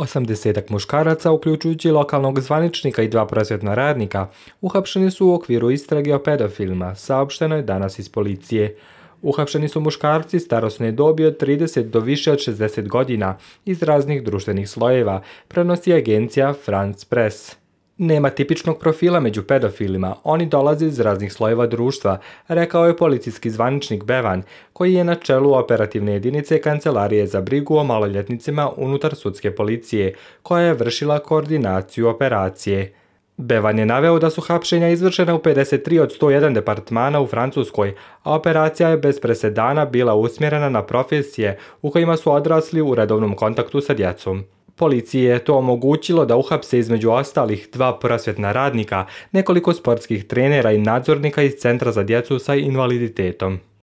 Osamdesetak muškaraca, uključujući lokalnog zvaničnika i dva prosvjetna radnika, uhapšeni su u okviru istrage o pedofilima, saopšteno je danas iz policije. Uhapšeni su muškarci starosne dobi od 30 do više od 60 godina iz raznih društvenih slojeva, prenosi agencija France Press. Nema tipičnog profila među pedofilima, oni dolaze iz raznih slojeva društva, rekao je policijski zvaničnik Bevan, koji je na čelu operativne jedinice Kancelarije za brigu o maloljetnicima unutar sudske policije, koja je vršila koordinaciju operacije. Bevan je naveo da su hapšenja izvršena u 53 od 101 departmana u Francuskoj, a operacija je bez presedana bila usmjerena na profesije u kojima su odrasli u redovnom kontaktu sa djecom. Policije je to omogućilo da uhapse između ostalih dva prosvjetna radnika, nekoliko sportskih trenera i nadzornika iz Centra za djecu sa invaliditetom.